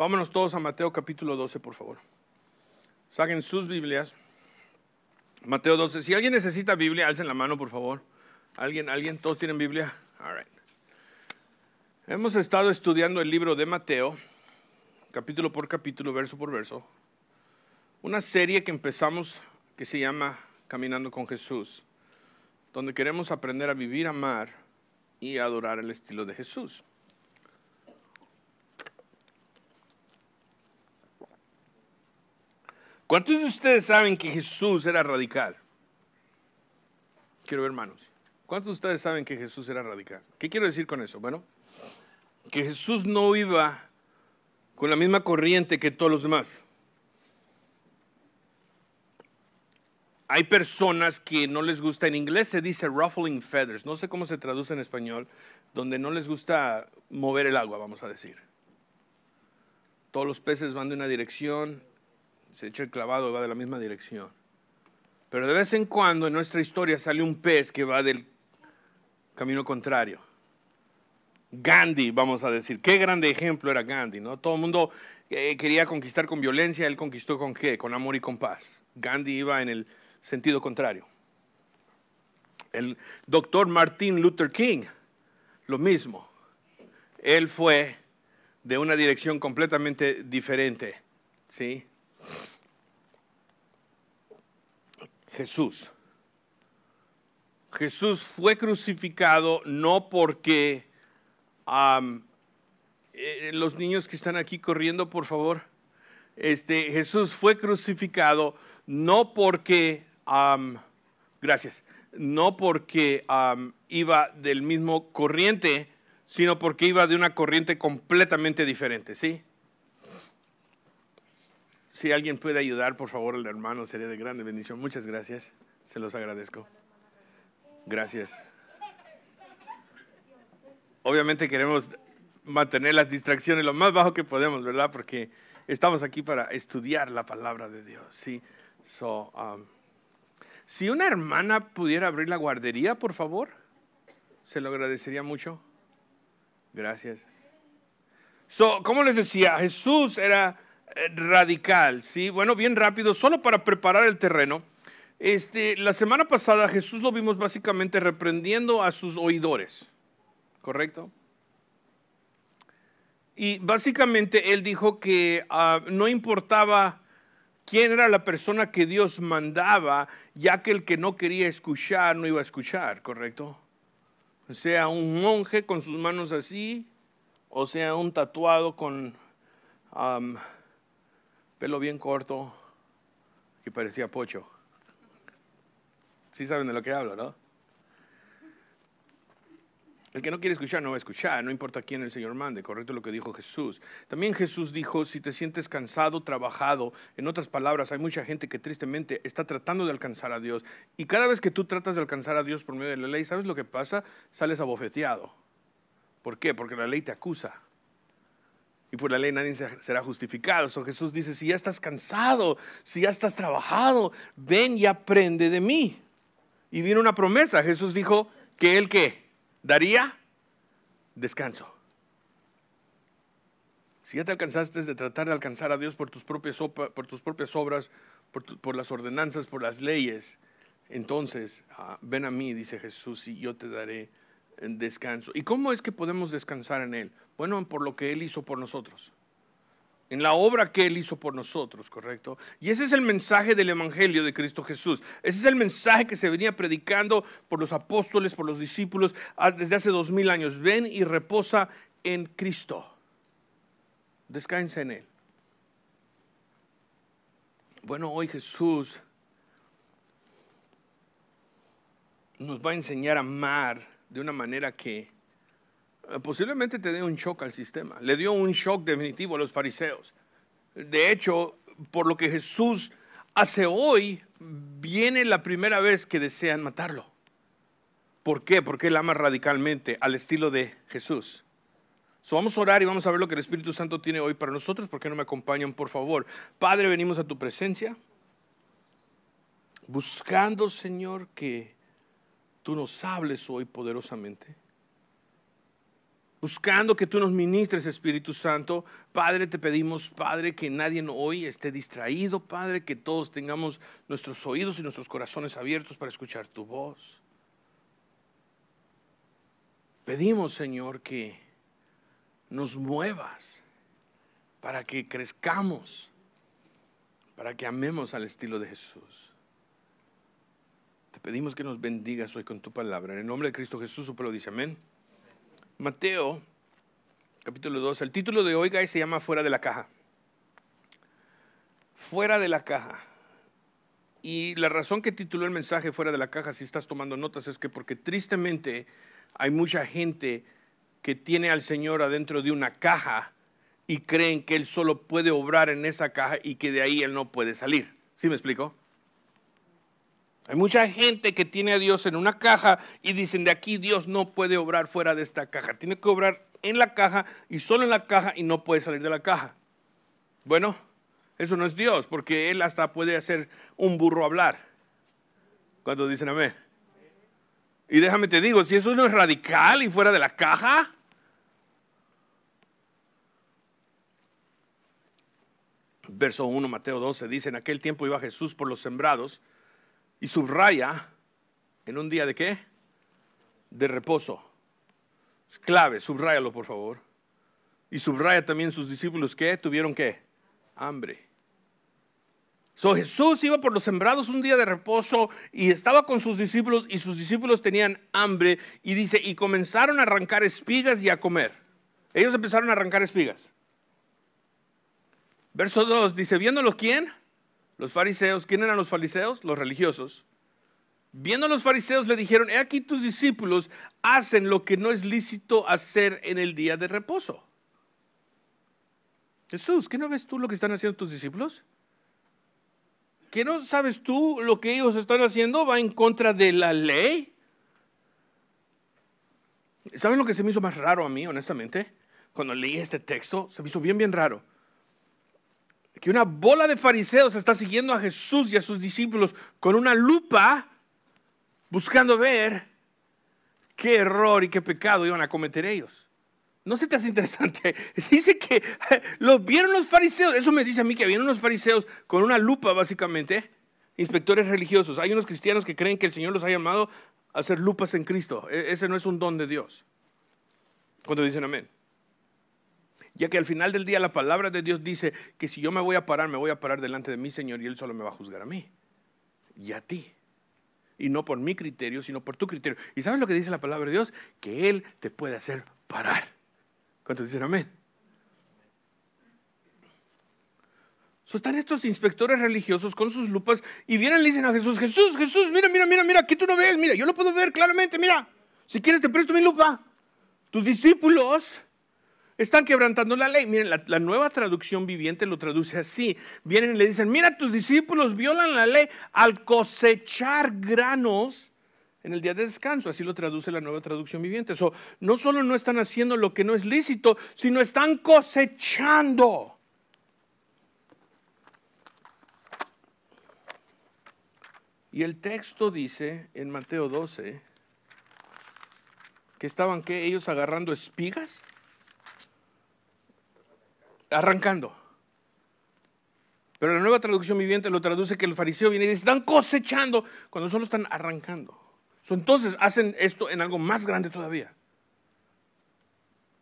Vámonos todos a Mateo capítulo 12, por favor. Saquen sus Biblias. Mateo 12. Si alguien necesita Biblia, alcen la mano, por favor. ¿Alguien? ¿Alguien? ¿Todos tienen Biblia? All right. Hemos estado estudiando el libro de Mateo, capítulo por capítulo, verso por verso. Una serie que empezamos que se llama Caminando con Jesús, donde queremos aprender a vivir, amar y adorar el estilo de Jesús. ¿Cuántos de ustedes saben que Jesús era radical? Quiero ver manos. ¿Cuántos de ustedes saben que Jesús era radical? ¿Qué quiero decir con eso? Bueno, que Jesús no iba con la misma corriente que todos los demás. Hay personas que no les gusta, en inglés se dice ruffling feathers, no sé cómo se traduce en español, donde no les gusta mover el agua, vamos a decir. Todos los peces van de una dirección se echa el clavado, va de la misma dirección. Pero de vez en cuando en nuestra historia sale un pez que va del camino contrario. Gandhi, vamos a decir, qué grande ejemplo era Gandhi, ¿no? Todo el mundo eh, quería conquistar con violencia, él conquistó con qué? Con amor y con paz. Gandhi iba en el sentido contrario. El doctor Martin Luther King, lo mismo. Él fue de una dirección completamente diferente, ¿sí? Jesús. Jesús fue crucificado no porque eh, los niños que están aquí corriendo, por favor. Este, Jesús fue crucificado no porque, gracias, no porque iba del mismo corriente, sino porque iba de una corriente completamente diferente, ¿sí? Si alguien puede ayudar, por favor, el hermano, sería de grande bendición. Muchas gracias. Se los agradezco. Gracias. Obviamente queremos mantener las distracciones lo más bajo que podemos, ¿verdad? Porque estamos aquí para estudiar la palabra de Dios. Sí. So, um, si una hermana pudiera abrir la guardería, por favor, se lo agradecería mucho. Gracias. So, como les decía, Jesús era radical, ¿sí? Bueno, bien rápido, solo para preparar el terreno. Este, la semana pasada Jesús lo vimos básicamente reprendiendo a sus oidores, ¿correcto? Y básicamente él dijo que ah, no importaba quién era la persona que Dios mandaba, ya que el que no quería escuchar no iba a escuchar, ¿correcto? O sea, un monje con sus manos así, o sea, un tatuado con pelo bien corto, que parecía pocho. Sí saben de lo que hablo, ¿no? El que no quiere escuchar no va a escuchar, no importa quién el Señor mande, correcto lo que dijo Jesús. También Jesús dijo, si te sientes cansado, trabajado, en otras palabras, hay mucha gente que tristemente está tratando de alcanzar a Dios. Y cada vez que tú tratas de alcanzar a Dios por medio de la ley, ¿sabes lo que pasa? Sales abofeteado. ¿Por qué? Porque la ley te acusa y por la ley nadie será justificado. So Jesús dice, si ya estás cansado, si ya estás trabajado, ven y aprende de mí. Y viene una promesa. Jesús dijo que él que daría descanso. Si ya te alcanzaste de tratar de alcanzar a Dios por tus propias, por tus propias obras, por, las ordenanzas, por las leyes, entonces ah, ven a mí, dice Jesús, y yo te daré eh, descanso. ¿Y cómo es que podemos descansar en Él? Bueno, por lo que Él hizo por nosotros. En la obra que Él hizo por nosotros, ¿correcto? Y ese es el mensaje del Evangelio de Cristo Jesús. Ese es el mensaje que se venía predicando por los apóstoles, por los discípulos, desde hace dos mil años. Ven y reposa en Cristo. Descansa en Él. Bueno, hoy Jesús nos va a enseñar a amar de una manera que eh, posiblemente te dé un shock al sistema. Le dio un shock definitivo a los fariseos. De hecho, por lo que Jesús hace hoy, viene la primera vez que desean matarlo. ¿Por qué? Porque él ama radicalmente al estilo de Jesús. So, vamos a orar y vamos a ver lo que el Espíritu Santo tiene hoy para nosotros. ¿Por qué no me acompañan, por favor? Padre, venimos a tu presencia, buscando, Señor, que tú nos hables hoy poderosamente buscando que tú nos ministres, Espíritu Santo. Padre, te pedimos, Padre, que nadie hoy esté distraído, Padre, que todos tengamos nuestros oídos y nuestros corazones abiertos para escuchar tu voz. Pedimos, Señor, que nos muevas para que crezcamos, para que amemos al estilo de Jesús. Te pedimos que nos bendigas hoy con tu palabra. En el nombre de Cristo Jesús, su pueblo dice amén. Mateo, capítulo 2. El título de hoy, se llama Fuera de la caja. Fuera de la caja. Y la razón que tituló el mensaje Fuera de la caja, si estás tomando notas, es que porque tristemente hay mucha gente que tiene al Señor adentro de una caja y creen que Él solo puede obrar en esa caja y que de ahí Él no puede salir. ¿Sí me explico? Hay mucha gente que tiene a Dios en una caja y dicen de aquí Dios no puede obrar fuera de esta caja. Tiene que obrar en la caja y solo en la caja y no puede salir de la caja. Bueno, eso no es Dios, porque Él hasta puede hacer un burro hablar. Cuando dicen amén. Y déjame te digo, si eso no es radical y fuera de la caja, verso 1, Mateo 12, dice, en aquel tiempo iba Jesús por los sembrados y subraya en un día de qué? De reposo. Es clave, subrayalo por favor. Y subraya también sus discípulos que tuvieron qué? Hambre. So, Jesús iba por los sembrados un día de reposo y estaba con sus discípulos y sus discípulos tenían hambre y dice, y comenzaron a arrancar espigas y a comer. Ellos empezaron a arrancar espigas. Verso 2 dice, viéndolos quién? Los fariseos, ¿quién eran los fariseos? Los religiosos. Viendo a los fariseos le dijeron, he aquí tus discípulos hacen lo que no es lícito hacer en el día de reposo. Jesús, ¿qué no ves tú lo que están haciendo tus discípulos? ¿Qué no sabes tú lo que ellos están haciendo va en contra de la ley? ¿Saben lo que se me hizo más raro a mí, honestamente? Cuando leí este texto, se me hizo bien, bien raro que una bola de fariseos está siguiendo a Jesús y a sus discípulos con una lupa buscando ver qué error y qué pecado iban a cometer ellos. No se te hace interesante. Dice que lo vieron los fariseos. Eso me dice a mí que vieron los fariseos con una lupa, básicamente. Inspectores religiosos. Hay unos cristianos que creen que el Señor los ha llamado a hacer lupas en Cristo. E-, ese no es un don de Dios. Cuando dicen amén ya que al final del día la palabra de Dios dice que si yo me voy a parar, me voy a parar delante de mi Señor y Él solo me va a juzgar a mí y a ti. Y no por mi criterio, sino por tu criterio. ¿Y sabes lo que dice la palabra de Dios? Que Él te puede hacer parar. ¿Cuántos dicen amén? So, están estos inspectores religiosos con sus lupas y vienen y dicen a Jesús, Jesús, Jesús, mira, mira, mira, mira, aquí tú no ves, mira, yo lo puedo ver claramente, mira, si quieres te presto mi lupa. Tus discípulos están quebrantando la ley. Miren, la, nueva traducción viviente lo traduce así. Vienen y le dicen, mira, tus discípulos violan la ley al cosechar granos en el día de descanso. Así lo traduce la nueva traducción viviente. Eso no solo no están haciendo lo que no es lícito, sino están cosechando. Y el texto dice en Mateo 12 que estaban que ellos agarrando espigas arrancando. Pero la nueva traducción viviente lo traduce que el fariseo viene y dice, están cosechando cuando solo están arrancando. entonces hacen esto en algo más grande todavía.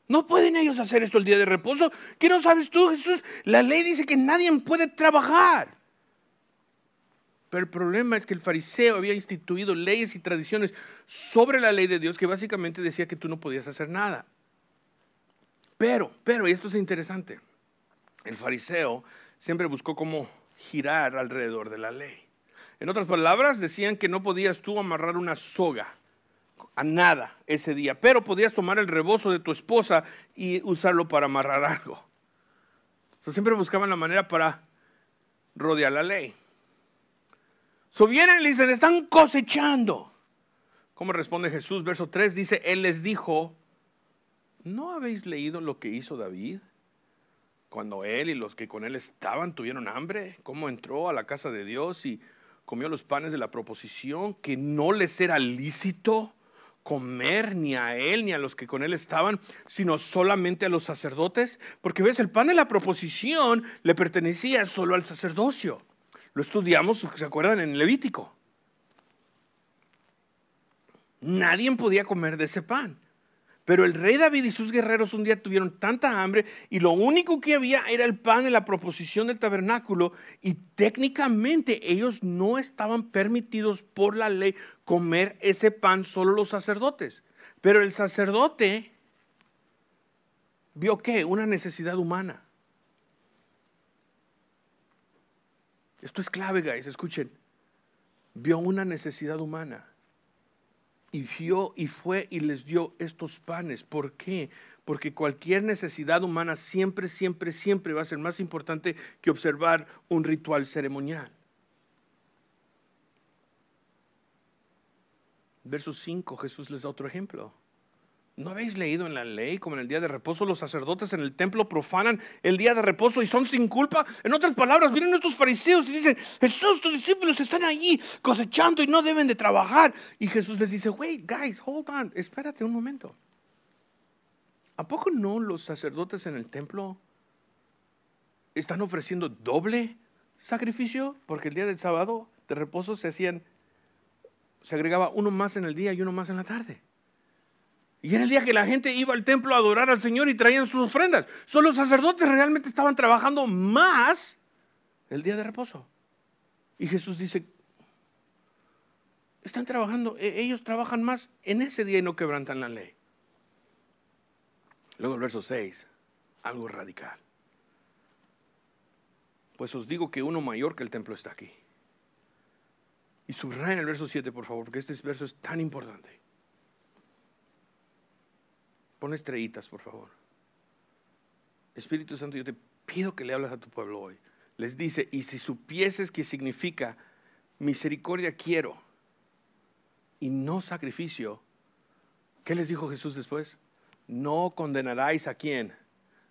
No pueden ellos hacer esto el día de reposo. ¿Qué no sabes tú, Jesús? La ley dice que nadie puede trabajar. Pero el problema es que el fariseo había instituido leyes y tradiciones sobre la ley de Dios que básicamente decía que tú no podías hacer nada. Pero, pero, y esto es interesante, el fariseo, siempre buscó cómo girar alrededor de la ley. En otras palabras, decían que no podías tú amarrar una soga a nada ese día, pero podías tomar el rebozo de tu esposa y usarlo para amarrar algo. O siempre buscaban la manera para rodear la ley. So vienen y le dicen, están cosechando. ¿Cómo responde Jesús? Verso 3 dice, Él les dijo, ¿no habéis leído lo que hizo David? cuando él y los que con él estaban tuvieron hambre, cómo entró a la casa de Dios y comió los panes de la proposición, que no les era lícito comer ni a él ni a los que con él estaban, sino solamente a los sacerdotes, porque ves, el pan de la proposición le pertenecía solo al sacerdocio. Lo estudiamos, ¿se acuerdan? En Levítico. Nadie podía comer de ese pan. Pero el rey David y sus guerreros un día tuvieron tanta hambre y lo único que había era el pan en la proposición del tabernáculo y técnicamente ellos no estaban permitidos por la ley comer ese pan, solo los sacerdotes. Pero el sacerdote vio que una necesidad humana. Esto es clave, guys, escuchen. Vio una necesidad humana y vio y fue y les dio estos panes. ¿Por qué? Porque cualquier necesidad humana siempre, siempre, siempre va a ser más importante que observar un ritual ceremonial. Verso 5, Jesús les da otro ejemplo. ¿No habéis leído en la ley como en el día de reposo los sacerdotes en el templo profanan el día de reposo y son sin culpa? En otras palabras, vienen estos fariseos y dicen, Jesús, tus discípulos están allí cosechando y no deben de trabajar. Y Jesús les dice, wait, guys, hold on, espérate un momento. ¿A poco no los sacerdotes en el templo están ofreciendo doble sacrificio? Porque el día del sábado de reposo se hacían, se agregaba uno más en el día y uno más en la tarde. Y era el día que la gente iba al templo a adorar al Señor y traían sus ofrendas. Son los sacerdotes realmente estaban trabajando más el día de reposo. Y Jesús dice, están trabajando, e-, ellos trabajan más en ese día y no quebrantan la ley. Luego el verso 6, algo radical. Pues os digo que uno mayor que el templo está aquí. Y subrayen el verso 7, por favor, porque este verso es tan importante. Pon estrellitas, por favor. Espíritu Santo, yo te pido que le hables a tu pueblo hoy. Les dice, y si supieses que significa misericordia quiero y no sacrificio, ¿qué les dijo Jesús después? No condenaréis a quién?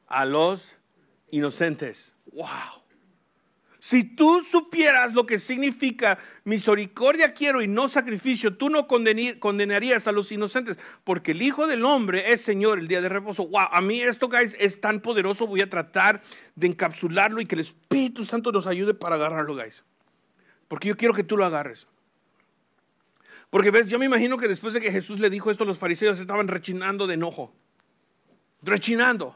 A los inocentes. ¡Wow! Si tú supieras lo que significa misericordia quiero y no sacrificio, tú no condenarías a los inocentes, porque el Hijo del Hombre es Señor el día de reposo. Wow, a mí esto, guys, es tan poderoso. Voy a tratar de encapsularlo y que el Espíritu Santo nos ayude para agarrarlo, guys. Porque yo quiero que tú lo agarres. Porque ves, yo me imagino que después de que Jesús le dijo esto, los fariseos estaban rechinando de enojo. Rechinando.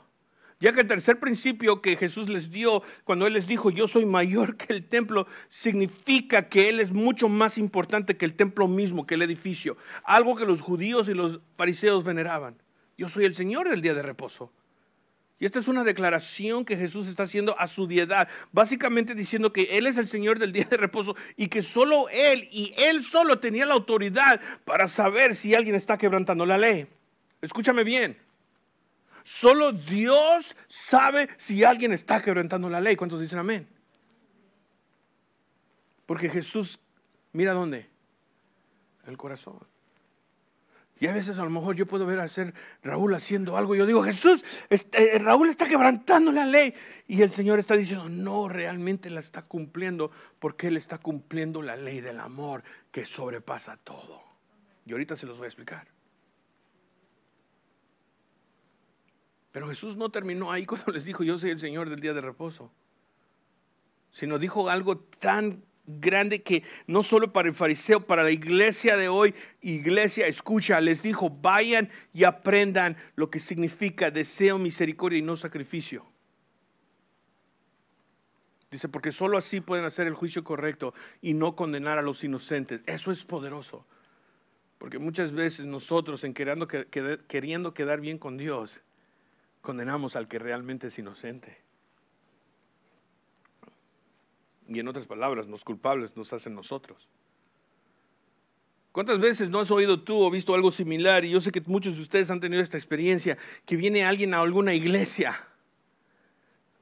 Ya que el tercer principio que Jesús les dio cuando Él les dijo, yo soy mayor que el templo, significa que Él es mucho más importante que el templo mismo, que el edificio. Algo que los judíos y los fariseos veneraban. Yo soy el Señor del día de reposo. Y esta es una declaración que Jesús está haciendo a su diedad, básicamente diciendo que Él es el Señor del día de reposo y que solo Él y Él solo tenía la autoridad para saber si alguien está quebrantando la ley. Escúchame bien. Solo Dios sabe si alguien está quebrantando la ley. ¿Cuántos dicen amén? Porque Jesús, mira dónde. El corazón. Y a veces a lo mejor yo puedo ver a hacer Raúl haciendo algo. Y yo digo, Jesús, este, eh, Raúl está quebrantando la ley. Y el Señor está diciendo, no, realmente la está cumpliendo porque Él está cumpliendo la ley del amor que sobrepasa todo. Y ahorita se los voy a explicar. Pero Jesús no terminó ahí cuando les dijo, yo soy el Señor del día de reposo, sino dijo algo tan grande que no solo para el fariseo, para la iglesia de hoy, iglesia, escucha, les dijo, vayan y aprendan lo que significa deseo, misericordia y no sacrificio. Dice, porque solo así pueden hacer el juicio correcto y no condenar a los inocentes. Eso es poderoso. Porque muchas veces nosotros, en queriendo quedar bien con Dios, condenamos al que realmente es inocente. Y en otras palabras, los culpables nos hacen nosotros. ¿Cuántas veces no has oído tú o visto algo similar? Y yo sé que muchos de ustedes han tenido esta experiencia, que viene alguien a alguna iglesia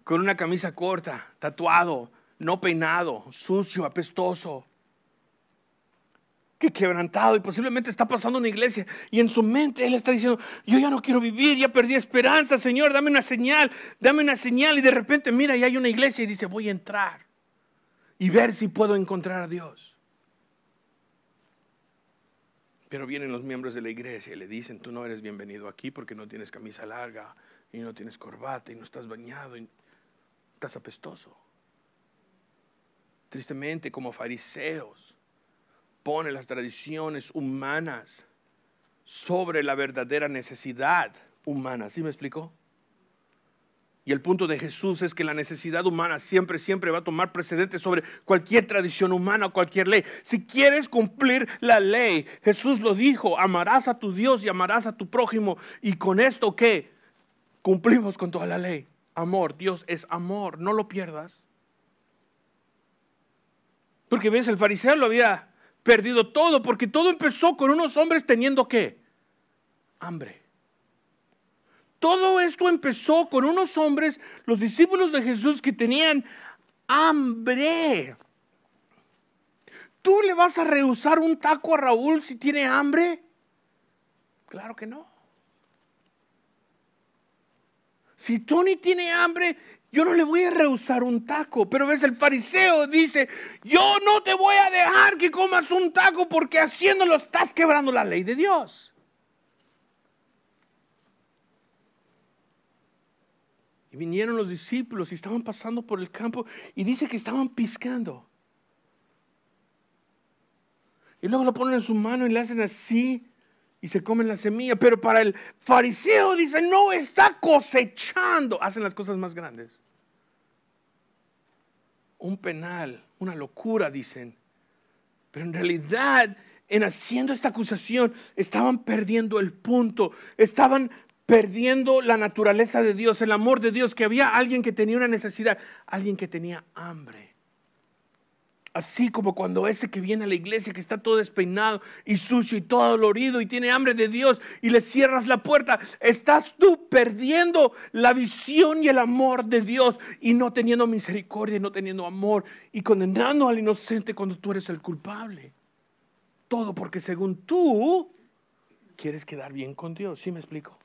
con una camisa corta, tatuado, no peinado, sucio, apestoso, que quebrantado y posiblemente está pasando una iglesia y en su mente él está diciendo, yo ya no quiero vivir, ya perdí esperanza, Señor, dame una señal, dame una señal y de repente mira, y hay una iglesia y dice, voy a entrar y ver si puedo encontrar a Dios. Pero vienen los miembros de la iglesia y le dicen, tú no eres bienvenido aquí porque no tienes camisa larga y no tienes corbata y no estás bañado y estás apestoso. Tristemente, como fariseos, pone las tradiciones humanas sobre la verdadera necesidad humana. ¿Sí me explicó? Y el punto de Jesús es que la necesidad humana siempre, siempre va a tomar precedente sobre cualquier tradición humana o cualquier ley. Si quieres cumplir la ley, Jesús lo dijo, amarás a tu Dios y amarás a tu prójimo. ¿Y con esto qué? Cumplimos con toda la ley. Amor, Dios es amor, no lo pierdas. Porque ves, el fariseo lo había perdido todo, porque todo empezó con unos hombres teniendo qué? Hambre. Todo esto empezó con unos hombres, los discípulos de Jesús, que tenían hambre. ¿Tú le vas a rehusar un taco a Raúl si tiene hambre? Claro que no. Si Tony tiene hambre, yo no le voy a rehusar un taco, pero ves, el fariseo dice, yo no te voy a dejar que comas un taco porque haciéndolo estás quebrando la ley de Dios. Y vinieron los discípulos y estaban pasando por el campo y dice que estaban piscando. Y luego lo ponen en su mano y le hacen así y se comen la semilla. Pero para el fariseo dice, no está cosechando. Hacen las cosas más grandes un penal, una locura, dicen. Pero en realidad, en haciendo esta acusación, estaban perdiendo el punto, estaban perdiendo la naturaleza de Dios, el amor de Dios, que había alguien que tenía una necesidad, alguien que tenía hambre. Así como cuando ese que viene a la iglesia, que está todo despeinado y sucio y todo dolorido y tiene hambre de Dios y le cierras la puerta, estás tú perdiendo la visión y el amor de Dios y no teniendo misericordia y no teniendo amor y condenando al inocente cuando tú eres el culpable. Todo porque según tú quieres quedar bien con Dios. ¿Sí me explico?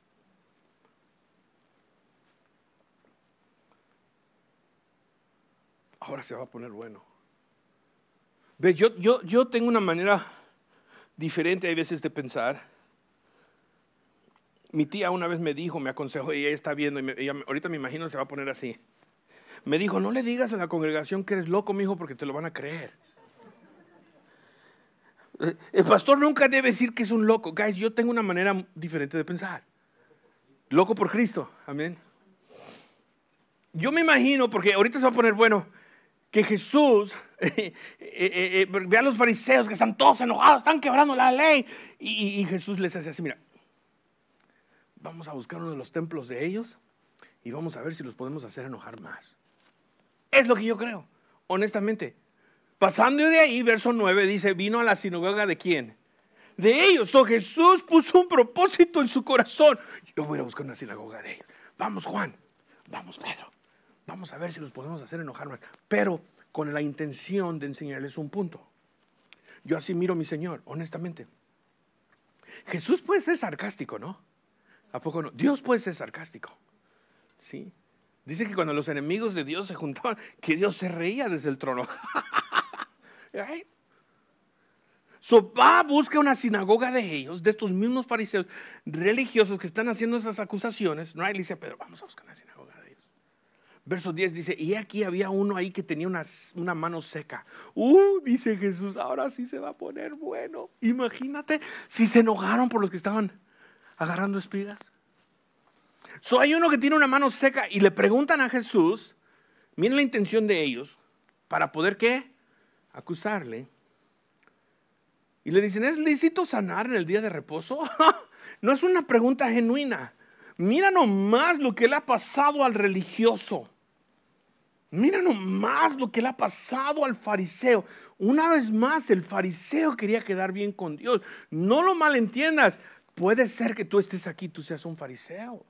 Ahora se va a poner bueno. Ve, Yo, yo, yo tengo una manera diferente a veces de pensar. Mi tía una vez me dijo, me aconsejó, y ella está viendo, y ahorita me imagino se va a poner así. Me dijo, no le digas a la congregación que eres loco, mi hijo, porque te lo van a creer. Eh, el pastor nunca debe decir que es un loco. Guys, yo tengo una manera diferente de pensar. Loco por Cristo, amén. Yo me imagino, porque ahorita se va a poner, bueno, que Jesús, eh, eh, eh, vean los fariseos que están todos enojados, están quebrando la ley. Y, Jesús les hace así, mira, vamos a buscar uno de los templos de ellos y vamos a ver si los podemos hacer enojar más. Es lo que yo creo, honestamente. Pasando de ahí, verso 9 dice, vino a la sinagoga de quién? De ellos. O Jesús puso un propósito en su corazón. Yo voy a buscar una sinagoga de ellos. Vamos Juan, vamos Pedro, Vamos a ver si los podemos hacer enojar más, pero con la intención de enseñarles un punto. Yo así miro a mi Señor, honestamente. Jesús puede ser sarcástico, ¿no? ¿A poco no? Dios puede ser sarcástico. Sí. Dice que cuando los enemigos de Dios se juntaban, que Dios se reía desde el trono. Ay. So, va, busca una sinagoga de ellos, de estos mismos fariseos religiosos que están haciendo esas acusaciones. No Le dice pero vamos a buscar una sinagoga verso 10 dice, y aquí había uno ahí que tenía una, mano seca. Uh, dice Jesús, ahora sí se va a poner bueno. Imagínate si se enojaron por los que estaban agarrando espigas. So hay uno que tiene una mano seca y le preguntan a Jesús, miren la intención de ellos, para poder qué? Acusarle. Y le dicen, ¿es lícito sanar en el día de reposo? no es una pregunta genuina. Mira nomás lo que le ha pasado al religioso. Mira nomás lo que le ha pasado al fariseo. Una vez más, el fariseo quería quedar bien con Dios. No lo malentiendas. Puede ser que tú estés aquí, tú seas un fariseo.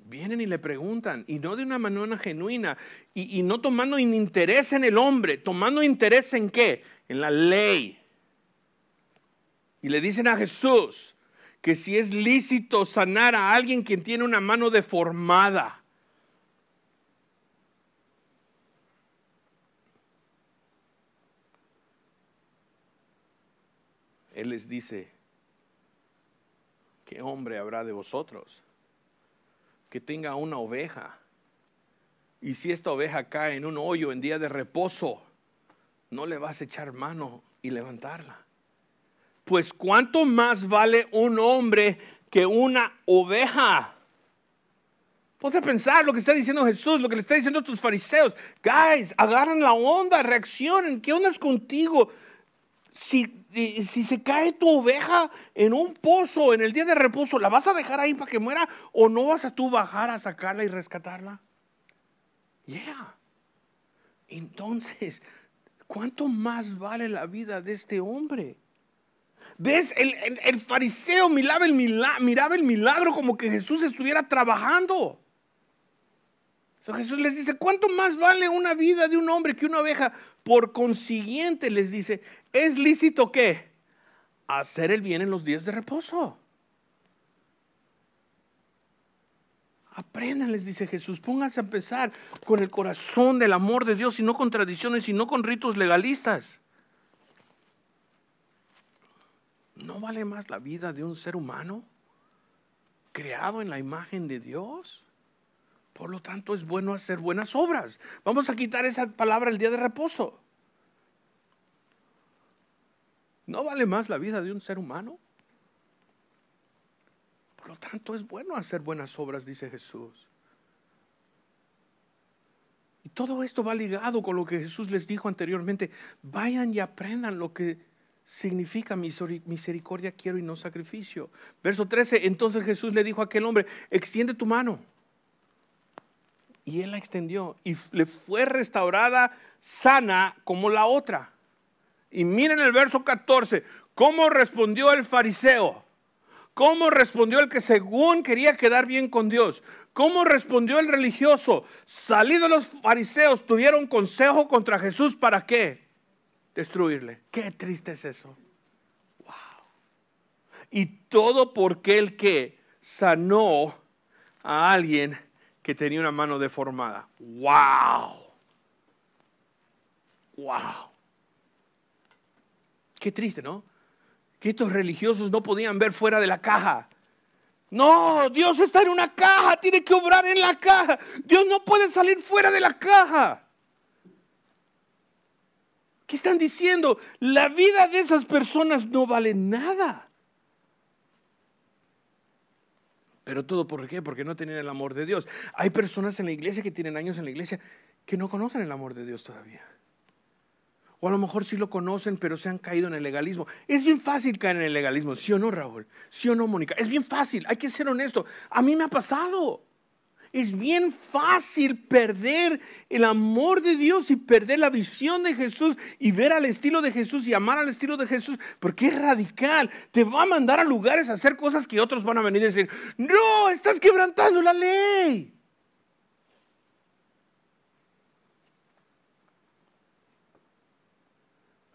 Vienen y le preguntan, y no de una manera genuina, y, y no tomando interés en el hombre, tomando interés en qué? En la ley. Y le dicen a Jesús, que si es lícito sanar a alguien quien tiene una mano deformada. Él les dice, ¿qué hombre habrá de vosotros que tenga una oveja? Y si esta oveja cae en un hoyo en día de reposo, no le vas a echar mano y levantarla pues cuánto más vale un hombre que una oveja. Ponte pensar lo que está diciendo Jesús, lo que le está diciendo a tus fariseos. Guys, agarran la onda, reaccionen. ¿Qué onda es contigo? Si, si se cae tu oveja en un pozo en el día de reposo, ¿la vas a dejar ahí para que muera o no vas a tú bajar a sacarla y rescatarla? Yeah. Entonces, ¿cuánto más vale la vida de este hombre? ¿Ves? El, fariseo miraba el, milagro, miraba el milagro como que Jesús estuviera trabajando. Jesús les dice, ¿cuánto más vale una vida de un hombre que una oveja? Por consiguiente les dice, ¿es lícito qué? Hacer el bien en los días de reposo. Aprendan, les dice Jesús, pónganse a empezar con el corazón del amor de Dios y no con tradiciones y no con ritos legalistas. ¿No vale más la vida de un ser humano creado en la imagen de Dios? Por lo tanto, es bueno hacer buenas obras. Vamos a quitar esa palabra el día de reposo. ¿No vale más la vida de un ser humano? Por lo tanto, es bueno hacer buenas obras, dice Jesús. Y todo esto va ligado con lo que Jesús les dijo anteriormente. Vayan y aprendan lo que significa misericordia quiero y no sacrificio. Verso 13, entonces Jesús le dijo a aquel hombre, extiende tu mano. Y él la extendió y le fue restaurada sana como la otra. Y miren el verso 14, cómo respondió el fariseo. ¿Cómo respondió el que según quería quedar bien con Dios? ¿Cómo respondió el religioso? Salidos los fariseos, tuvieron consejo contra Jesús para qué? destruirle. Qué triste es eso. Wow. Y todo porque el que sanó a alguien que tenía una mano deformada. Wow. Wow. Qué triste, ¿no? Que estos religiosos no podían ver fuera de la caja. No, Dios está en una caja, tiene que obrar en la caja. Dios no puede salir fuera de la caja. ¿Qué están diciendo? La vida de esas personas no vale nada. Pero todo por qué? Porque no tienen el amor de Dios. Hay personas en la iglesia que tienen años en la iglesia que no conocen el amor de Dios todavía. O a lo mejor sí lo conocen, pero se han caído en el legalismo. Es bien fácil caer en el legalismo, ¿sí o no, Raúl? ¿Sí o no, Mónica? Es bien fácil, hay que ser honesto. A mí me ha pasado es bien fácil perder el amor de Dios y perder la visión de Jesús y ver al estilo de Jesús y amar al estilo de Jesús, porque es radical. Te va a mandar a lugares a hacer cosas que otros van a venir a decir, no, estás quebrantando la ley.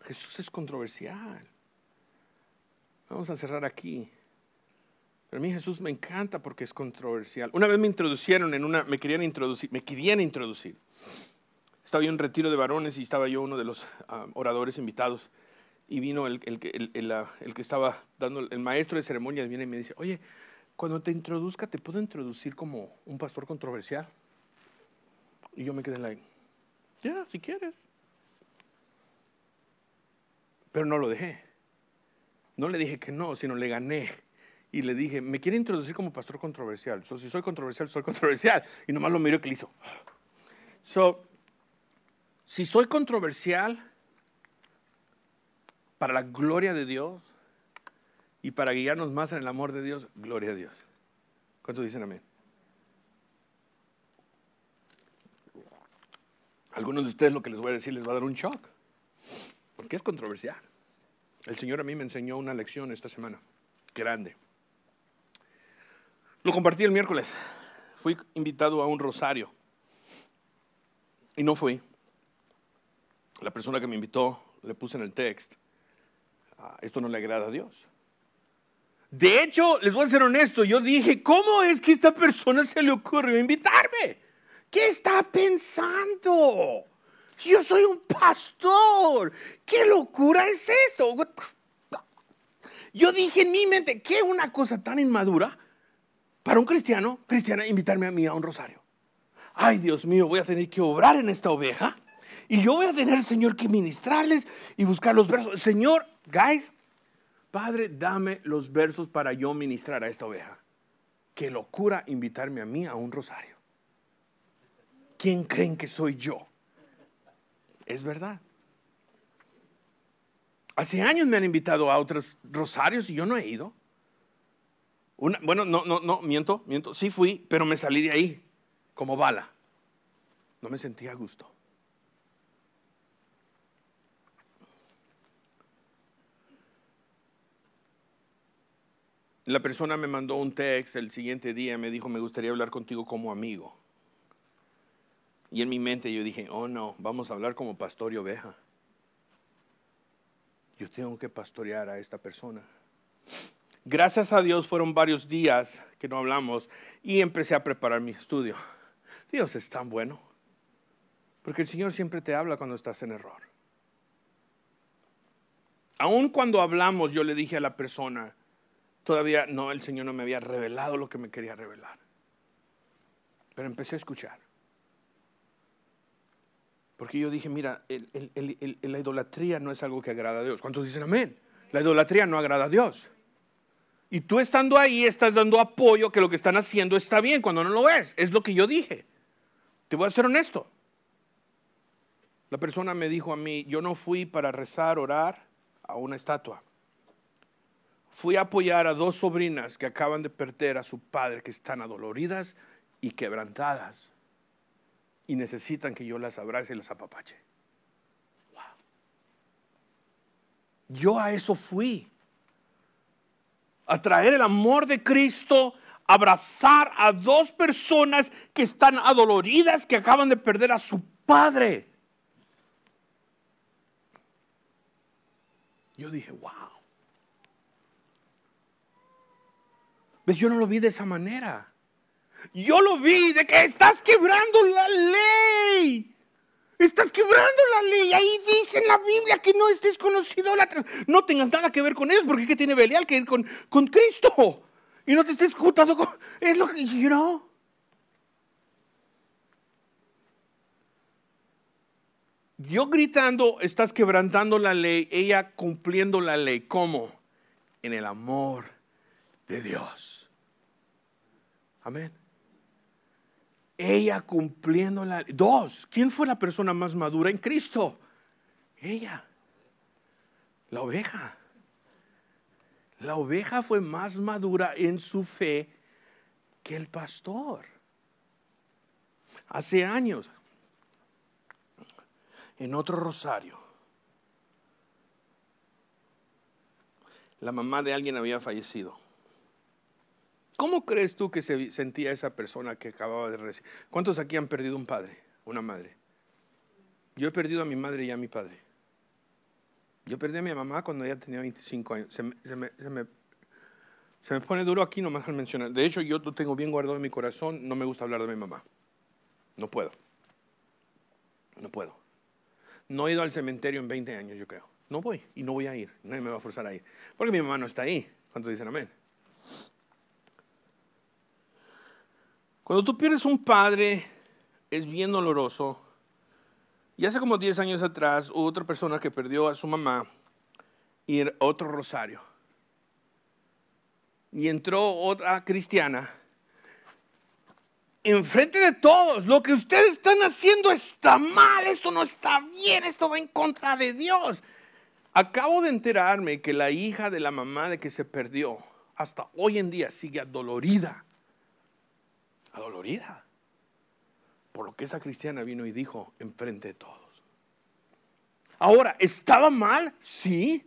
Jesús es controversial. Vamos a cerrar aquí. Pero a mí Jesús me encanta porque es controversial. Una vez me introducieron en una, me querían introducir, me querían introducir. Estaba yo en retiro de varones y estaba yo uno de los ah, oradores invitados y vino el, que estaba dando, el maestro de ceremonias viene y me dice, oye, cuando te introduzca, ¿te puedo introducir como un pastor controversial? Y yo me quedé la, ya, si quieres. Pero no lo dejé. No le dije que no, sino le gané y le dije, me quiere introducir como pastor controversial. si soy controversial, soy controversial. Y nomás lo miró que le hizo. si soy controversial para la gloria de Dios y para guiarnos más en el amor de Dios, gloria a Dios. ¿Cuánto dicen amén? Algunos de ustedes lo que les voy a decir les va a dar un shock, porque es controversial. El Señor a mí me enseñó una lección esta semana, grande. Lo compartí el miércoles. Fui invitado a un rosario y no fui. La persona que me invitó le puse en el texto, ah, esto no le agrada a Dios. De hecho, les voy a ser honesto, yo dije, ¿cómo es que esta persona se le ocurrió invitarme? ¿Qué está pensando? Yo soy un pastor. ¿Qué locura es esto? Yo dije en mi mente, ¿qué una cosa tan inmadura? para un cristiano, cristiana, invitarme a mí a un rosario. Ay, Dios mío, voy a tener que obrar en esta oveja y yo voy a tener, Señor, que ministrarles y buscar los versos. Señor, guys, Padre, dame los versos para yo ministrar a esta oveja. Qué locura invitarme a mí a un rosario. ¿Quién creen que soy yo? Es verdad. Hace años me han invitado a otros rosarios y yo no he ido bueno, no, no, no, miento, miento. Sí fui, pero me salí de ahí como bala. No me sentía a gusto. La persona me mandó un text el siguiente día, me dijo, me gustaría hablar contigo como amigo. Y en mi mente yo dije, oh no, vamos a hablar como pastor y oveja. Yo tengo que pastorear a esta persona. Gracias a Dios fueron varios días que no hablamos y empecé a preparar mi estudio. Dios es tan bueno, porque el Señor siempre te habla cuando estás en error. Aún cuando hablamos, yo le dije a la persona, todavía no, el Señor no me había revelado lo que me quería revelar. Pero empecé a escuchar. Porque yo dije, mira, la idolatría no es algo que agrada a Dios. ¿Cuántos dicen amén? La idolatría no agrada a Dios. Y tú estando ahí estás dando apoyo que lo que están haciendo está bien cuando no lo es. Es lo que yo dije. Te voy a ser honesto. La persona me dijo a mí, yo no fui para rezar, orar a una estatua. Fui a apoyar a dos sobrinas que acaban de perder a su padre, que están adoloridas y quebrantadas. Y necesitan que yo las abrace y las apapache. Wow. Yo a eso fui atraer el amor de Cristo, abrazar a dos personas que están adoloridas, que acaban de perder a su padre. Yo dije, wow. Yo no lo vi de esa manera. Yo lo vi de que estás quebrando la ley. Estás quebrando la ley. Ahí dice en la Biblia que no estés conocido. No tengas nada que ver con ellos porque ¿qué tiene Belial que ir con, con Cristo? Y no te estés juntando con... Es lo que... You Yo gritando, estás quebrantando la ley, ella cumpliendo la ley. ¿Cómo? En el amor de Dios. Amén. Ella cumpliendo la... Dos, ¿quién fue la persona más madura en Cristo? Ella, la oveja. La oveja fue más madura en su fe que el pastor. Hace años, en otro rosario, la mamá de alguien había fallecido. ¿Cómo crees tú que se sentía esa persona que acababa de recibir? ¿Cuántos aquí han perdido un padre, una madre? Yo he perdido a mi madre y a mi padre. Yo perdí a mi mamá cuando ella tenía 25 años. Se me, pone duro aquí nomás al mencionar. De hecho, yo lo tengo bien guardado en mi corazón. No me gusta hablar de mi mamá. No puedo. No puedo. No he ido al cementerio en 20 años, yo creo. No voy y no voy a ir. Nadie me va a forzar a ir. Porque mi mamá no está ahí. ¿Cuántos dicen amén? Cuando tú pierdes un padre, es bien doloroso. Y hace como 10 años atrás hubo otra persona que perdió a su mamá y otro rosario. Y entró otra cristiana. Enfrente de todos, lo que ustedes están haciendo está mal, esto no está bien, esto va en contra de Dios. Acabo de enterarme que la hija de la mamá de que se perdió, hasta hoy en día sigue adolorida adolorida por lo que esa cristiana vino y dijo enfrente de todos. Ahora, ¿estaba mal? Sí.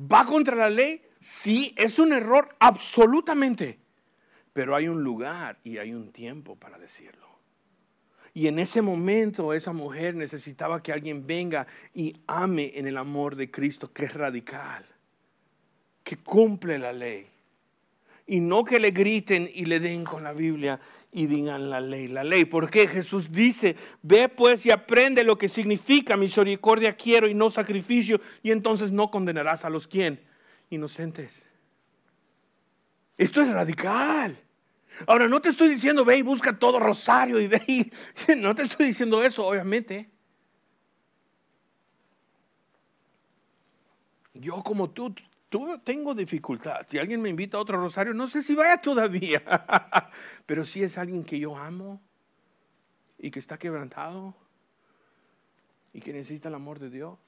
¿Va contra la ley? Sí. ¿Es un error? Absolutamente. Pero hay un lugar y hay un tiempo para decirlo. Y en ese momento esa mujer necesitaba que alguien venga y ame en el amor de Cristo, que es radical, que cumple la ley. Y no que le griten y le den con la Biblia y digan la ley, la ley. Porque Jesús dice, ve pues y aprende lo que significa misericordia quiero y no sacrificio, y entonces no condenarás a los quien inocentes. Esto es radical. Ahora, no te estoy diciendo, ve y busca todo rosario y ve y... No te estoy diciendo eso, obviamente. Yo como tú Tú, tengo dificultad. Si alguien me invita a otro rosario, no sé si vaya todavía. Pero si es alguien que yo amo y que está quebrantado y que necesita el amor de Dios.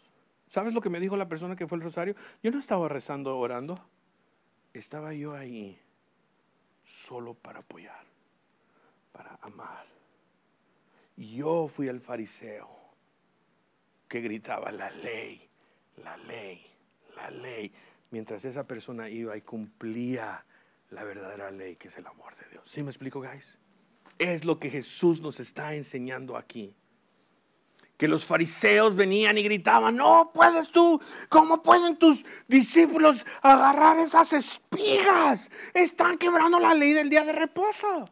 ¿Sabes lo que me dijo la persona que fue el rosario? Yo no estaba rezando, orando. Estaba yo ahí solo para apoyar, para amar. Yo fui al fariseo que gritaba la ley, la ley, la ley mientras esa persona iba y cumplía la verdadera ley que es el amor de Dios. ¿Sí me explico, guys? Es lo que Jesús nos está enseñando aquí. Que los fariseos venían y gritaban, no puedes tú, ¿cómo pueden tus discípulos agarrar esas espigas? Están quebrando la ley del día de reposo.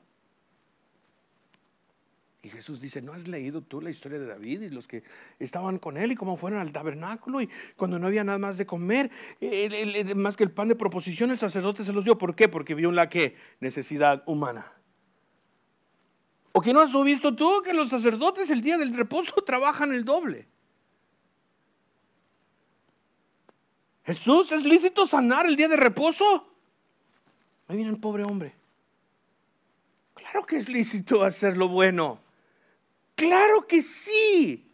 Y Jesús dice, ¿no has leído tú la historia de David y los que estaban con él y cómo fueron al tabernáculo y cuando no había nada más de comer, más que el pan de proposición, el sacerdote se los dio? ¿Por qué? Porque vio la que Necesidad humana. ¿O que no has visto tú que los sacerdotes el día del reposo trabajan el doble? Jesús, ¿es lícito sanar el día de reposo? Ahí viene el pobre hombre. Claro que es lícito hacer lo bueno. Claro que sí.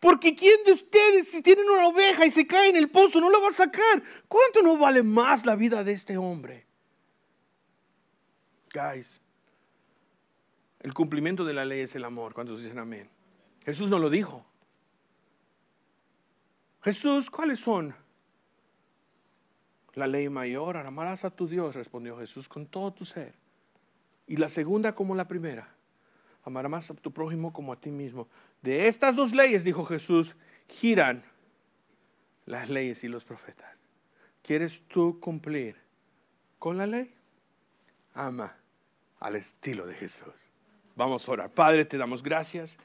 Porque ¿quién de ustedes, si tienen una oveja y se cae en el pozo, no la va a sacar? ¿Cuánto no vale más la vida de este hombre? Guys, el cumplimiento de la ley es el amor. cuando dicen amén? Jesús no lo dijo. Jesús, ¿cuáles son? La ley mayor, amarás a tu Dios, respondió Jesús con todo tu ser. Y la segunda como la primera amarás a tu prójimo como a ti mismo. De estas dos leyes, dijo Jesús, giran las leyes y los profetas. ¿Quieres tú cumplir con la ley? Ama al estilo de Jesús. Vamos a orar. Padre, te damos gracias.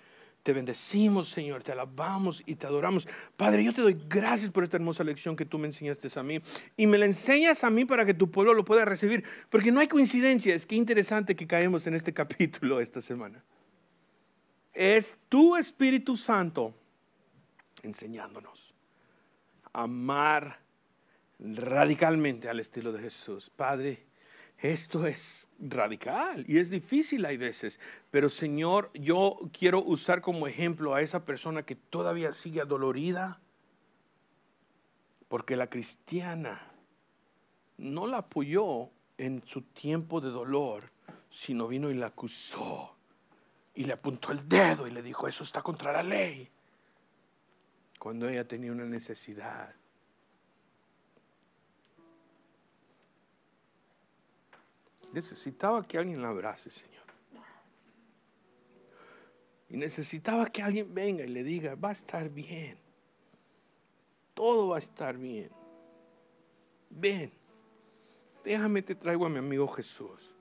Te bendecimos, Señor, te alabamos y te adoramos. Padre, yo te doy gracias por esta hermosa lección que tú me enseñaste a mí y me la enseñas a mí para que tu pueblo lo pueda recibir, porque no hay coincidencia, es que interesante que caemos en este capítulo esta semana. Es tu Espíritu Santo enseñándonos a amar radicalmente al estilo de Jesús. Padre, esto es radical y es difícil hay veces, pero Señor, yo quiero usar como ejemplo a esa persona que todavía sigue adolorida. porque la cristiana no la apoyó en su tiempo de dolor, sino vino y la acusó y le apuntó el dedo y le dijo, eso está contra la ley, cuando ella tenía una necesidad necesitaba que alguien la abrace, Señor. Y necesitaba que alguien venga y le diga, va a estar bien. Todo va a estar bien. Ven, déjame te traigo a mi amigo Jesús.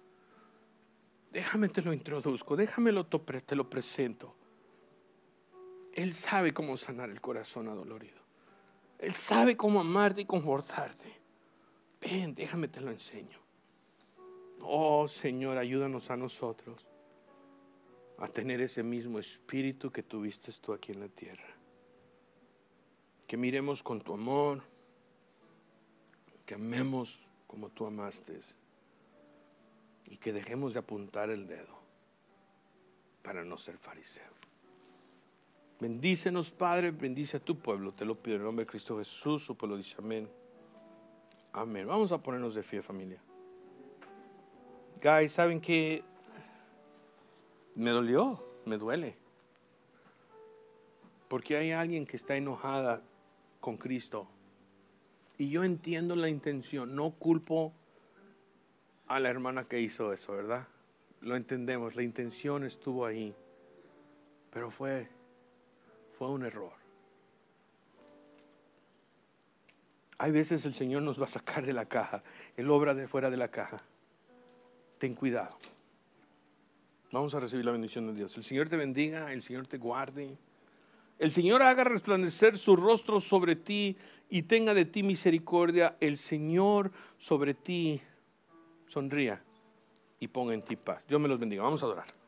Déjame te lo introduzco, déjame te lo presento. Él sabe cómo sanar el corazón adolorido. Él sabe cómo amarte y confortarte. Ven, déjame te lo enseño. Oh Señor, ayúdanos a nosotros a tener ese mismo espíritu que tuviste tú aquí en la tierra. Que miremos con tu amor, que amemos como tú amaste y que dejemos de apuntar el dedo para no ser fariseo. Bendícenos, Padre, bendice a tu pueblo. Te lo pido en el nombre de Cristo Jesús. Su pueblo dice amén. Amén. Vamos a ponernos de pie, familia guys, ¿saben qué? Me dolió, me duele. Porque hay alguien que está enojada con Cristo. Y yo entiendo la intención, no culpo a la hermana que hizo eso, ¿verdad? Lo entendemos, la intención estuvo ahí, pero fue, fue un error. Hay veces el Señor nos va a sacar de la caja, Él obra de fuera de la caja ten cuidado. Vamos a recibir la bendición de Dios. El Señor te bendiga, el Señor te guarde. El Señor haga resplandecer su rostro sobre ti y tenga de ti misericordia. El Señor sobre ti sonría y ponga en ti paz. Dios me los bendiga. Vamos a adorar.